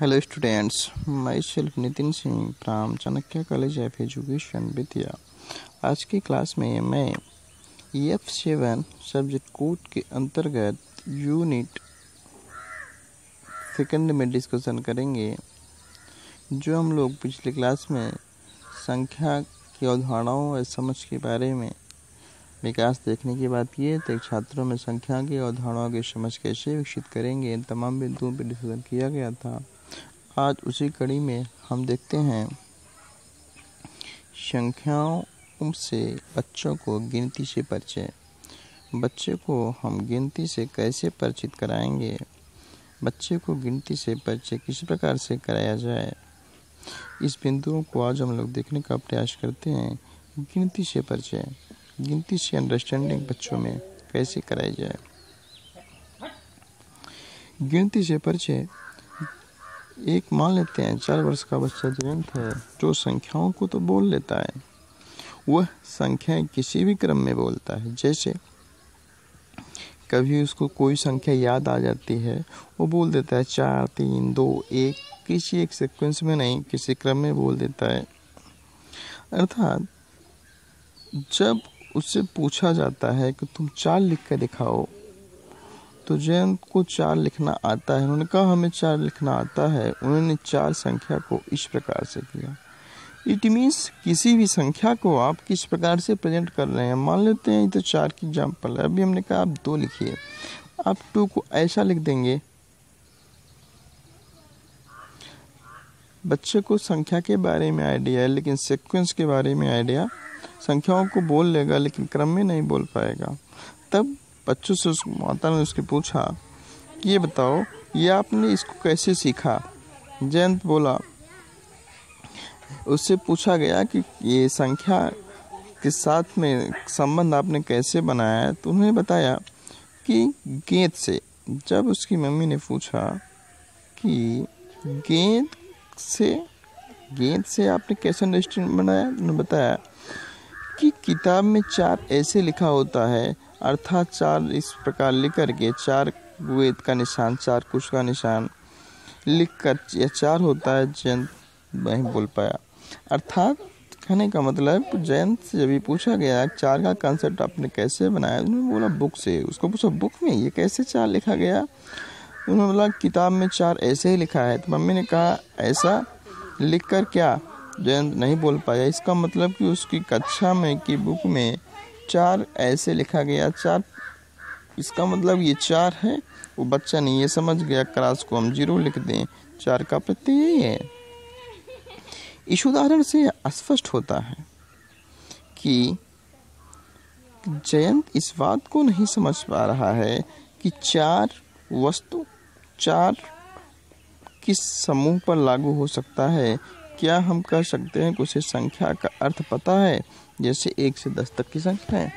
Hello students myself Nitin Singh from Chanakya college of education विद्या आज की क्लास में मैं एफ सेवन सब्जेक्ट कोड के अंतर्गत यूनिट सेकंड में डिस्कशन करेंगे जो हम लोग पिछले क्लास में संख्या की अवधारणाओं और समझ के बारे में विकास देखने की बात की है तो छात्रों में संख्या की अवधारणाओं की समझ कैसे विकसित करेंगे इन तमाम बिंदुओं पर डिस्कशन किया गया था आज उसी कड़ी में हम देखते हैं संख्याओं से बच्चों को गिनती से परिचय बच्चे को हम गिनती से कैसे परिचित कराएंगे बच्चे को गिनती से परिचय किस प्रकार से कराया जाए इस बिंदुओं को आज हम लोग देखने का प्रयास करते हैं गिनती से परिचय गिनती से अंडरस्टैंडिंग बच्चों में कैसे कराई जाए गिनती से परिचय एक मान लेते हैं चार वर्ष का बच्चा जीवंत है जो संख्याओं को तो बोल लेता है वह संख्याएं किसी भी क्रम में बोलता है जैसे कभी उसको कोई संख्या याद आ जाती है वो बोल देता है चार तीन दो एक किसी एक सीक्वेंस में नहीं किसी क्रम में बोल देता है अर्थात जब उससे पूछा जाता है कि तुम चार लिख कर दिखाओ जयंत को चार लिखना आता है उन्होंने कहा हमें चार लिखना आता है उन्होंने चार संख्या को इस प्रकार से किया इट मीन्स किसी भी संख्या को आप किस प्रकार से प्रेजेंट कर रहे हैं मान लेते हैं तो चार की एग्जाम्पल है अभी हमने कहा आप दो लिखिए आप टू को ऐसा लिख देंगे बच्चे को संख्या के बारे में आइडिया है लेकिन सीक्वेंस के बारे में आइडिया संख्याओं को बोल लेगा लेकिन क्रम में नहीं बोल पाएगा तब बच्चों से उस माता ने उसके पूछा कि ये बताओ ये आपने इसको कैसे सीखा जयंत बोला उससे पूछा गया कि ये संख्या के साथ में संबंध आपने कैसे बनाया है तो उन्होंने बताया कि गेंद से जब उसकी मम्मी ने पूछा कि गेंद से गेंद से आपने कैसे अंडरस्टैंड बनाया उन्होंने बताया कि किताब में चार ऐसे लिखा होता है अर्थात चार इस प्रकार लिख करके चार वेद का निशान चार कुश का निशान लिख कर यह चार होता है जयंत नहीं बोल पाया अर्थात कहने का मतलब जयंत से जब पूछा गया चार का कंसेप्ट आपने कैसे बनाया उन्होंने बोला बुक से उसको पूछा बुक में ये कैसे चार लिखा गया उन्होंने बोला किताब में चार ऐसे ही लिखा है तो मम्मी ने कहा ऐसा लिख कर क्या जयंत नहीं बोल पाया इसका मतलब कि उसकी कक्षा में कि बुक में चार ऐसे लिखा गया चार इसका मतलब ये चार है वो बच्चा नहीं ये समझ गया क्रास को हम जीरो लिख दें चार का प्रत्यय यही है इस उदाहरण से स्पष्ट होता है कि जयंत इस बात को नहीं समझ पा रहा है कि चार वस्तु चार किस समूह पर लागू हो सकता है क्या हम कह सकते हैं कुछ उसे संख्या का अर्थ पता है जैसे एक से दस तक की संख्या है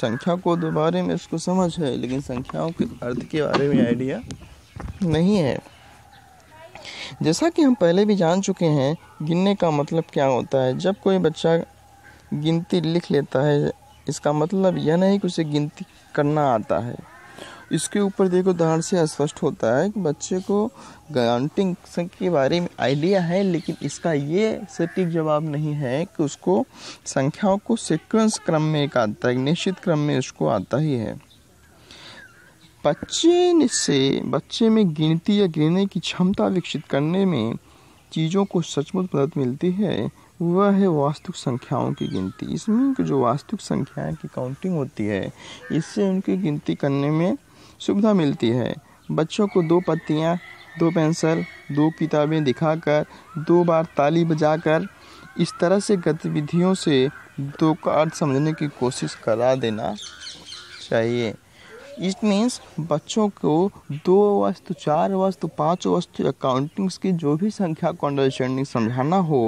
संख्या को दोबारे में उसको समझ है लेकिन संख्याओं के अर्थ के बारे में आइडिया नहीं है जैसा कि हम पहले भी जान चुके हैं गिनने का मतलब क्या होता है जब कोई बच्चा गिनती लिख लेता है इसका मतलब यह नहीं कि उसे गिनती करना आता है इसके ऊपर देखो उदाहरण से स्पष्ट होता है कि बच्चे को गारंटिंग के बारे में आइडिया है लेकिन इसका ये सटीक जवाब नहीं है कि उसको संख्याओं को सीक्वेंस क्रम में एक आता है निश्चित क्रम में उसको आता ही है बच्चे से बच्चे में गिनती या गिनने की क्षमता विकसित करने में चीज़ों को सचमुच मदद मिलती है वह है वास्तविक संख्याओं की गिनती इसमें जो वास्तविक संख्याएं की काउंटिंग होती है इससे उनकी गिनती करने में सुविधा मिलती है बच्चों को दो पत्तियाँ दो पेंसिल दो किताबें दिखाकर दो बार ताली बजाकर इस तरह से गतिविधियों से दो का अर्थ समझने की कोशिश करा देना चाहिए इट मीन्स बच्चों को दो वस्तु चार वस्तु पांच वस्तु अकाउंटिंग्स की जो भी संख्या को अंडरस्टैंडिंग समझाना हो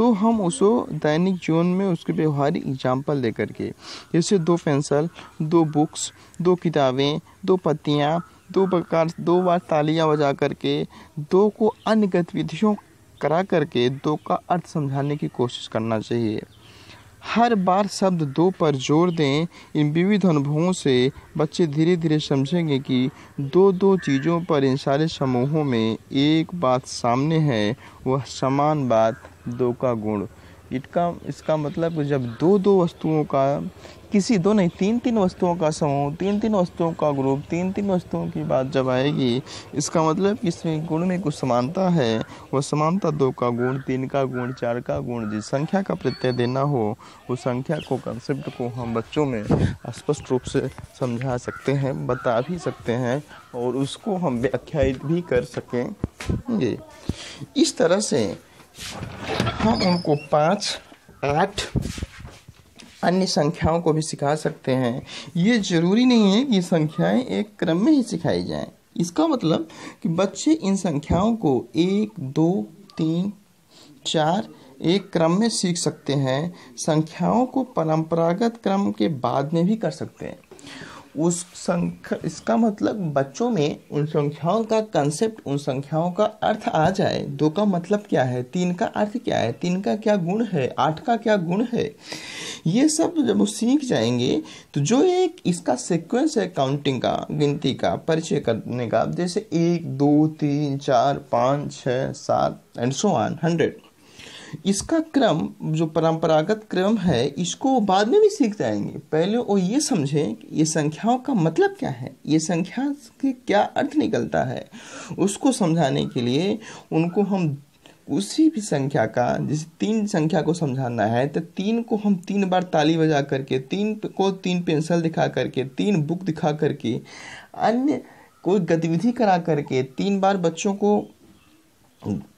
तो हम उसको दैनिक जीवन में उसके व्यवहारिक एग्जाम्पल दे करके जैसे दो पेंसिल दो बुक्स दो किताबें दो पत्तियाँ दो प्रकार दो बार तालियाँ बजा करके दो को अन्य गतिविधियों करा करके दो का अर्थ समझाने की कोशिश करना चाहिए हर बार शब्द दो पर जोर दें इन विविध अनुभवों से बच्चे धीरे धीरे समझेंगे कि दो दो चीज़ों पर इन सारे समूहों में एक बात सामने है वह समान बात दो का गुण इटका इसका मतलब जब दो दो वस्तुओं का किसी दो नहीं तीन तीन वस्तुओं का समूह तीन तीन वस्तुओं का ग्रुप तीन तीन वस्तुओं की बात जब आएगी इसका मतलब कि इसमें गुण में कुछ समानता है वो समानता दो का गुण तीन का गुण चार का गुण जिस संख्या का प्रत्यय देना हो उस संख्या को कंसेप्ट को हम बच्चों में स्पष्ट रूप से समझा सकते हैं बता भी सकते हैं और उसको हम व्याख्यायित भी कर सकेंगे इस तरह से हम हाँ, उनको पाँच आठ अन्य संख्याओं को भी सिखा सकते हैं ये जरूरी नहीं है कि संख्याएं एक क्रम में ही सिखाई जाएं। इसका मतलब कि बच्चे इन संख्याओं को एक दो तीन चार एक क्रम में सीख सकते हैं संख्याओं को परंपरागत क्रम के बाद में भी कर सकते हैं उस संख्या इसका मतलब बच्चों में उन संख्याओं का कंसेप्ट उन संख्याओं का अर्थ आ जाए दो का मतलब क्या है तीन का अर्थ क्या है तीन का क्या गुण है आठ का क्या गुण है ये सब जब वो सीख जाएंगे तो जो एक इसका सीक्वेंस है काउंटिंग का गिनती का परिचय करने का जैसे एक दो तीन चार पाँच छः सात एंड सो वन हंड्रेड इसका क्रम जो परंपरागत क्रम है इसको बाद में भी सीख जाएंगे पहले वो ये समझें कि ये संख्याओं का मतलब क्या है ये संख्या के क्या अर्थ निकलता है उसको समझाने के लिए उनको हम उसी भी संख्या का जैसे तीन संख्या को समझाना है तो तीन को हम तीन बार ताली बजा करके तीन को तीन पेंसिल दिखा करके तीन बुक दिखा करके अन्य कोई गतिविधि करा करके तीन बार बच्चों को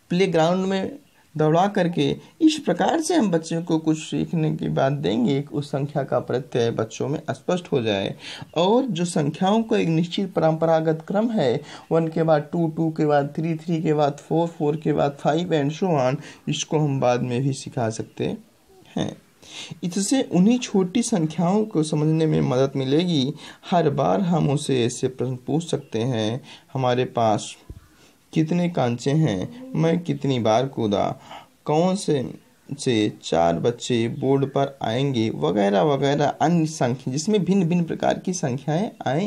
प्ले ग्राउंड में दौड़ा करके इस प्रकार से हम बच्चों को कुछ सीखने की बात देंगे उस संख्या का प्रत्यय बच्चों में स्पष्ट हो जाए और जो संख्याओं का एक निश्चित परंपरागत क्रम है वन के बाद टू टू के बाद थ्री थ्री के बाद फोर फोर के बाद फाइव एंड सो वन इसको हम बाद में भी सिखा सकते हैं इससे उन्हीं छोटी संख्याओं को समझने में मदद मिलेगी हर बार हम उसे ऐसे प्रश्न पूछ सकते हैं हमारे पास कितने कांचे हैं मैं कितनी बार कूदा कौन से से चार बच्चे बोर्ड पर आएंगे वगैरह वगैरह अन्य संख्या जिसमें भिन्न भिन्न प्रकार की संख्याएं आए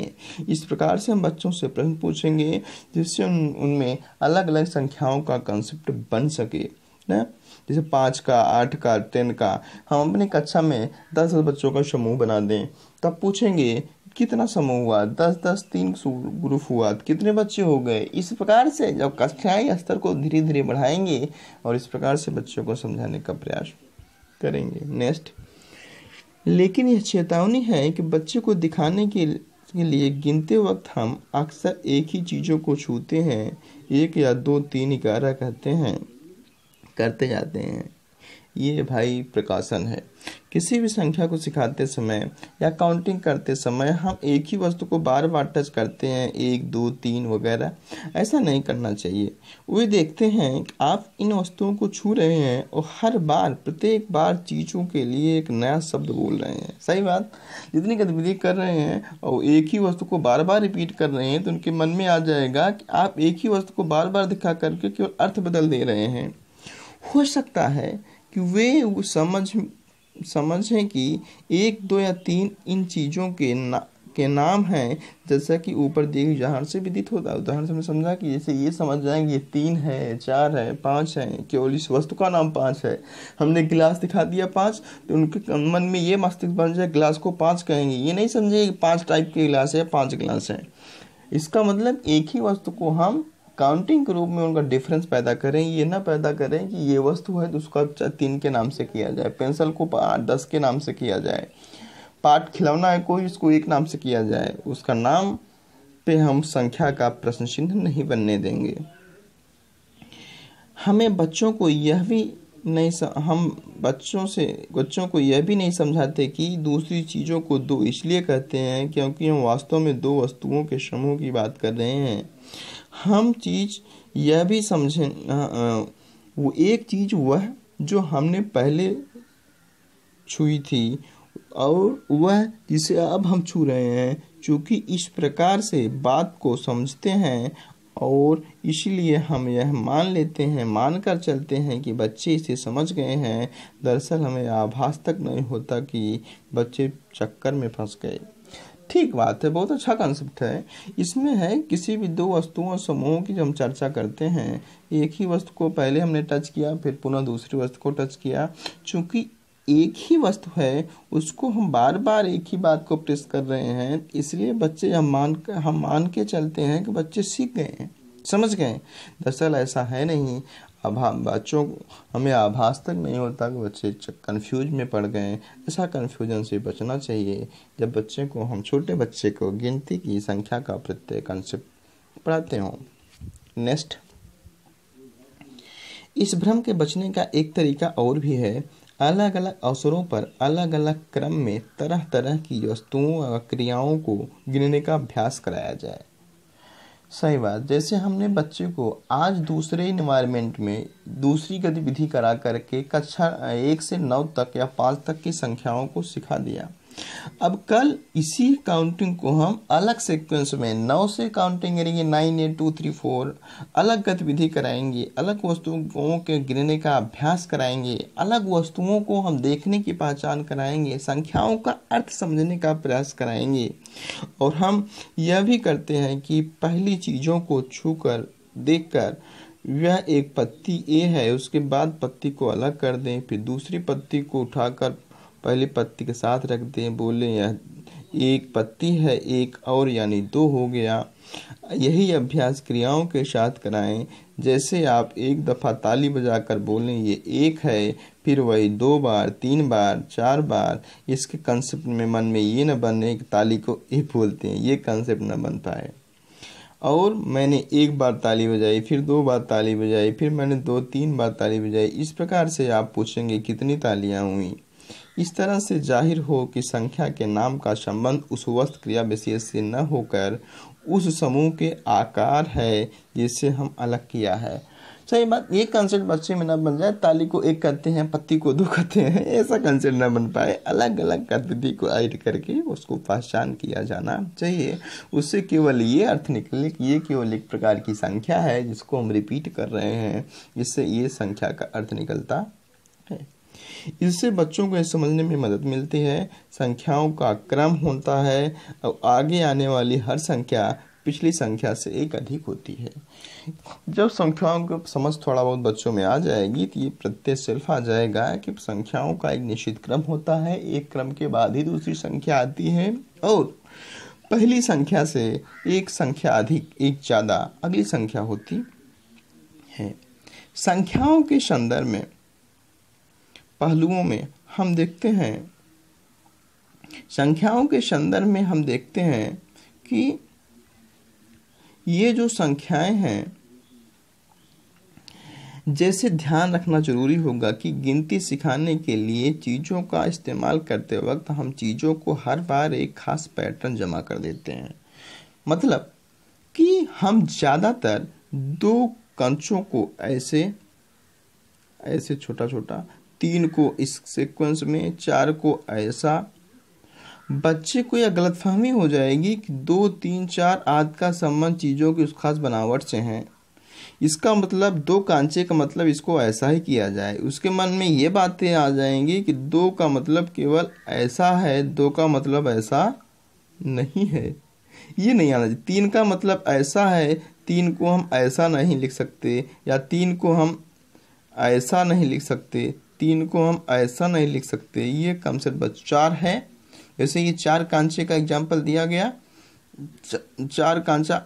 इस प्रकार से हम बच्चों से प्रश्न पूछेंगे जिससे उन उनमें अलग अलग संख्याओं का कंसेप्ट बन सके ना जैसे पाँच का आठ का टेन का हम अपनी कक्षा में दस बच्चों का समूह बना दें तब पूछेंगे कितना समूह हुआ दस दस तीन ग्रुप हुआ कितने बच्चे हो गए इस प्रकार से जब कक्षाएं स्तर को धीरे धीरे बढ़ाएंगे और इस प्रकार से बच्चों को समझाने का प्रयास करेंगे नेक्स्ट लेकिन यह चेतावनी है कि बच्चे को दिखाने के लिए गिनते वक्त हम अक्सर एक ही चीज़ों को छूते हैं एक या दो तीन ग्यारह कहते हैं करते जाते हैं ये भाई प्रकाशन है किसी भी संख्या को सिखाते समय या काउंटिंग करते समय हम एक ही वस्तु को बार बार टच करते हैं एक दो तीन वगैरह ऐसा नहीं करना चाहिए वे देखते हैं कि आप इन वस्तुओं को छू रहे हैं और हर बार प्रत्येक बार चीज़ों के लिए एक नया शब्द बोल रहे हैं सही बात जितनी गतिविधि कर रहे हैं और एक ही वस्तु को बार बार रिपीट कर रहे हैं तो उनके मन में आ जाएगा कि आप एक ही वस्तु को बार बार दिखा करके केवल अर्थ बदल दे रहे हैं हो सकता है कि वे समझ समझें कि एक दो या तीन इन चीज़ों के ना के नाम हैं जैसा कि ऊपर दिए उदाहरण से विदित होता है उदाहरण से हमने समझा कि जैसे ये समझ जाएंगे ये तीन है चार है पाँच है केवल इस वस्तु का नाम पाँच है हमने गिलास दिखा दिया पाँच तो उनके मन में ये मस्तिष्क बन जाए गिलास को पाँच कहेंगे ये नहीं समझे कि पाँच टाइप के गिलास है पाँच गिलास है इसका मतलब एक ही वस्तु को हम काउंटिंग के रूप में उनका डिफरेंस पैदा करें ये ना पैदा करें कि ये वस्तु है तो उसका अच्छा तीन के नाम से किया जाए पेंसिल को दस के नाम से किया जाए पार्ट खिलौना है कोई इसको एक नाम से किया जाए उसका नाम पे हम संख्या का प्रश्न चिन्ह नहीं बनने देंगे हमें बच्चों को यह भी नहीं हम बच्चों से बच्चों को यह भी नहीं समझाते कि दूसरी चीज़ों को दो इसलिए कहते हैं क्योंकि हम वास्तव में दो वस्तुओं के समूह की बात कर रहे हैं हम चीज़ यह भी समझे वो एक चीज़ वह जो हमने पहले छुई थी और वह जिसे अब हम छू रहे हैं चूँकि इस प्रकार से बात को समझते हैं और इसलिए हम यह मान लेते हैं मान कर चलते हैं कि बच्चे इसे समझ गए हैं दरअसल हमें आभास तक नहीं होता कि बच्चे चक्कर में फंस गए ठीक बात है बहुत अच्छा कॉन्सेप्ट है इसमें है किसी भी दो वस्तुओं समूहों की हम चर्चा करते हैं एक ही वस्तु को पहले हमने टच किया फिर पुनः दूसरी वस्तु को टच किया चूँकि एक ही वस्तु है उसको हम बार बार एक ही बात को प्रेस कर रहे हैं इसलिए बच्चे हम मान हम मान के चलते हैं कि बच्चे सीख गए हैं समझ गए दरअसल ऐसा है नहीं अभा हाँ, बच्चों हमें आभास तक नहीं होता कि बच्चे कन्फ्यूज में पड़ गए ऐसा कन्फ्यूजन से बचना चाहिए जब बच्चे को हम छोटे बच्चे को गिनती की संख्या का प्रत्यय कंसेप्ट पढ़ाते हों नेक्स्ट इस भ्रम के बचने का एक तरीका और भी है अलग अलग अवसरों पर अलग अलग क्रम में तरह तरह की वस्तुओं और क्रियाओं को गिनने का अभ्यास कराया जाए सही बात जैसे हमने बच्चे को आज दूसरे इन्वायरमेंट में दूसरी गतिविधि करा करके कक्षा एक से नौ तक या पाँच तक की संख्याओं को सिखा दिया अब कल इसी काउंटिंग को हम अलग सीक्वेंस में नौ से काउंटिंग करेंगे nine eight two three four अलग गतिविधि कराएंगे अलग वस्तुओं के गिरने का अभ्यास कराएंगे अलग वस्तुओं को हम देखने की पहचान कराएंगे संख्याओं का अर्थ समझने का प्रयास कराएंगे और हम यह भी करते हैं कि पहली चीज़ों को छूकर देखकर यह एक पत्ती ए है उसके बाद पत्ती को अलग कर दें फिर दूसरी पत्ती को उठाकर पहली पत्ती के साथ रख दें बोले यह एक पत्ती है एक और यानी दो हो गया यही अभ्यास क्रियाओं के साथ कराएं जैसे आप एक दफ़ा ताली बजाकर बोलें ये एक है फिर वही दो बार तीन बार चार बार इसके कंसेप्ट में मन में ये न बने कि ताली को ही बोलते हैं ये कंसेप्ट न बन पाए और मैंने एक बार ताली बजाई फिर दो बार ताली बजाई फिर मैंने दो तीन बार ताली बजाई इस प्रकार से आप पूछेंगे कितनी तालियाँ हुई इस तरह से जाहिर हो कि संख्या के नाम का संबंध उस वस्त क्रिया विशेष से न होकर उस समूह के आकार है जिसे हम अलग किया है सही बात ये कंसेप्ट बच्चे में ना बन जाए ताली को एक करते हैं पत्ती को दो करते हैं ऐसा कंसेप्ट ना बन पाए अलग अलग गतिविधि को ऐड करके उसको पहचान किया जाना चाहिए उससे केवल ये अर्थ निकले कि ये केवल एक प्रकार की संख्या है जिसको हम रिपीट कर रहे हैं जिससे ये संख्या का अर्थ निकलता है इससे बच्चों को समझने में मदद मिलती है संख्याओं का क्रम होता है और आगे आने वाली हर संख्या पिछली संख्या से एक अधिक होती है जब संख्याओं को समझ थोड़ा बहुत बच्चों में आ जाएगी तो ये प्रत्यय सेल्फ आ जाएगा कि संख्याओं का एक निश्चित क्रम होता है एक क्रम के बाद ही दूसरी संख्या आती है और पहली संख्या से एक संख्या अधिक एक ज़्यादा अगली संख्या होती है संख्याओं के संदर्भ में पहलुओं में हम देखते हैं संख्याओं के संदर्भ में हम देखते हैं कि ये जो संख्याएं हैं जैसे ध्यान रखना जरूरी होगा कि गिनती सिखाने के लिए चीज़ों का इस्तेमाल करते वक्त हम चीज़ों को हर बार एक खास पैटर्न जमा कर देते हैं मतलब कि हम ज़्यादातर दो कंचों को ऐसे ऐसे छोटा छोटा तीन को इस सीक्वेंस में चार को ऐसा बच्चे को यह गलतफहमी हो जाएगी कि दो तीन चार आदि का संबंध चीज़ों की उस खास बनावट से हैं इसका मतलब दो कांचे का मतलब इसको ऐसा ही किया जाए उसके मन में ये बातें आ जाएंगी कि दो का मतलब केवल ऐसा है दो का मतलब ऐसा नहीं है ये नहीं आना चाहिए तीन का मतलब ऐसा है तीन को हम ऐसा नहीं लिख सकते या तीन को हम ऐसा नहीं लिख सकते तीन को हम ऐसा नहीं लिख सकते ये कम से बस चार है जैसे ये चार कांचे का एग्जाम्पल दिया गया चार कांचा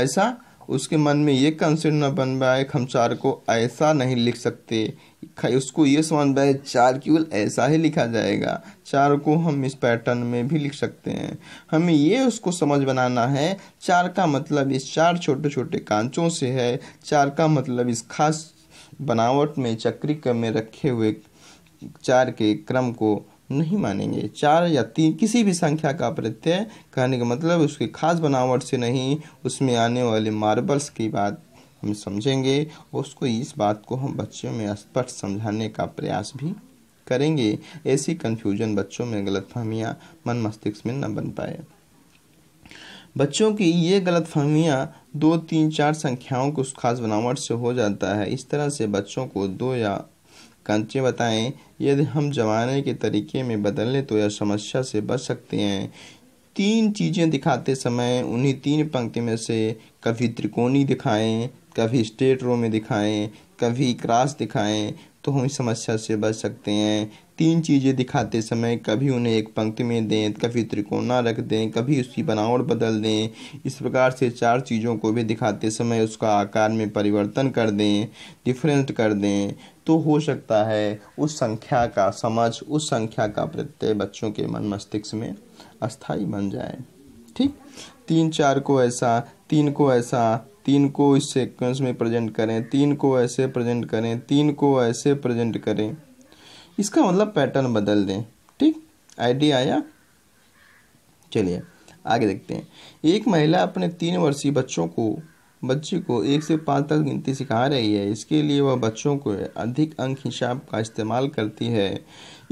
ऐसा उसके मन में ये कंसेप्ट न बन पाए हम चार को ऐसा नहीं लिख सकते उसको ये समझ पाए चार केवल ऐसा ही लिखा जाएगा चार को हम इस पैटर्न में भी लिख सकते हैं हमें ये उसको समझ बनाना है चार का मतलब इस चार छोटे छोटे कांचों से है चार का मतलब इस खास बनावट में चक्री क्रम में रखे हुए चार के क्रम को नहीं मानेंगे चार या तीन किसी भी संख्या का प्रत्यय कहने का मतलब उसकी खास बनावट से नहीं उसमें आने वाले मार्बल्स की बात हम समझेंगे और उसको इस बात को हम बच्चों में स्पष्ट समझाने का प्रयास भी करेंगे ऐसी कन्फ्यूजन बच्चों में गलतफहमियाँ मन मस्तिष्क में न बन पाए बच्चों की ये गलत फहमियाँ दो तीन चार संख्याओं को खास बनावट से हो जाता है इस तरह से बच्चों को दो या कंचे बताएं यदि हम जमाने के तरीके में लें तो यह समस्या से बच सकते हैं तीन चीज़ें दिखाते समय उन्हीं तीन पंक्ति में से कभी त्रिकोणी दिखाएं कभी स्टेट रो में दिखाएं कभी क्रॉस दिखाएं तो हम इस समस्या से बच सकते हैं तीन चीज़ें दिखाते समय कभी उन्हें एक पंक्ति में दें कभी त्रिकोणा रख दें कभी उसकी बनावट बदल दें इस प्रकार से चार चीज़ों को भी दिखाते समय उसका आकार में परिवर्तन कर दें डिफरेंट कर दें तो हो सकता है उस संख्या का समझ उस संख्या का प्रत्यय बच्चों के मन मस्तिष्क में अस्थाई बन जाए ठीक तीन चार को ऐसा तीन को ऐसा तीन को इस सेक्वेंस में प्रेजेंट करें तीन को ऐसे प्रेजेंट करें तीन को ऐसे प्रेजेंट करें इसका मतलब पैटर्न बदल दें ठीक आइडिया आया चलिए आगे देखते हैं एक महिला अपने तीन वर्षीय बच्चों को बच्चे को एक से पाँच तक गिनती सिखा रही है इसके लिए वह बच्चों को अधिक अंक हिसाब का इस्तेमाल करती है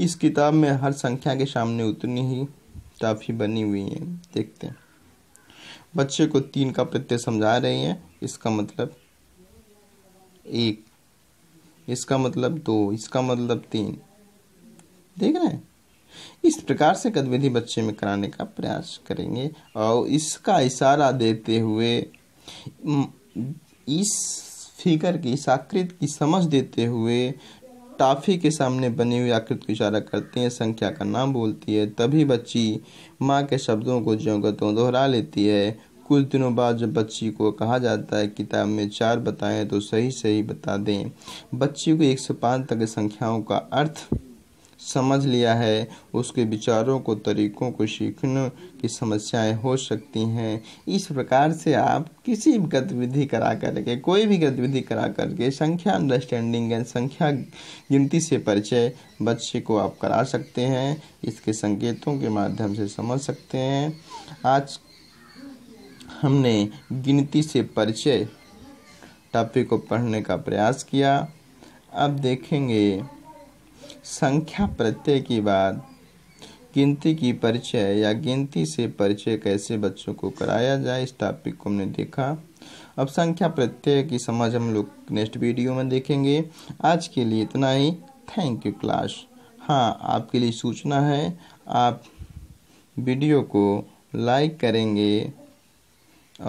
इस किताब में हर संख्या के सामने उतनी ही काफ़ी बनी हुई है देखते हैं बच्चे को तीन का प्रत्यय समझा रही है इसका मतलब एक इसका मतलब दो इसका मतलब तीन देख रहे हैं इस प्रकार से गतिविधि बच्चे में कराने का प्रयास करेंगे और इसका इशारा देते हुए इस फिगर की इस आकृति की समझ देते हुए टाफी के सामने बनी हुई आकृति को इशारा करते हैं संख्या का नाम बोलती है तभी बच्ची माँ के शब्दों को ज्यों त्यों दोहरा लेती है कुछ दिनों बाद जब बच्ची को कहा जाता है किताब में चार बताएं तो सही सही बता दें बच्ची को एक से पाँच तक संख्याओं का अर्थ समझ लिया है उसके विचारों को तरीकों को सीखने की समस्याएं हो सकती हैं इस प्रकार से आप किसी भी गतिविधि करा करके कोई भी गतिविधि करा करके संख्या अंडरस्टैंडिंग एंड संख्या गिनती से परिचय बच्चे को आप करा सकते हैं इसके संकेतों के माध्यम से समझ सकते हैं आज हमने गिनती से परिचय टॉपिक को पढ़ने का प्रयास किया अब देखेंगे संख्या प्रत्यय की बात गिनती की परिचय या गिनती से परिचय कैसे बच्चों को कराया जाए इस टॉपिक को हमने देखा अब संख्या प्रत्यय की समझ हम लोग नेक्स्ट वीडियो में देखेंगे आज के लिए इतना ही थैंक यू क्लास हाँ आपके लिए सूचना है आप वीडियो को लाइक करेंगे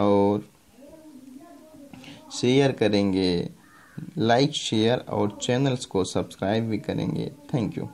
और शेयर करेंगे लाइक शेयर और चैनल्स को सब्सक्राइब भी करेंगे थैंक यू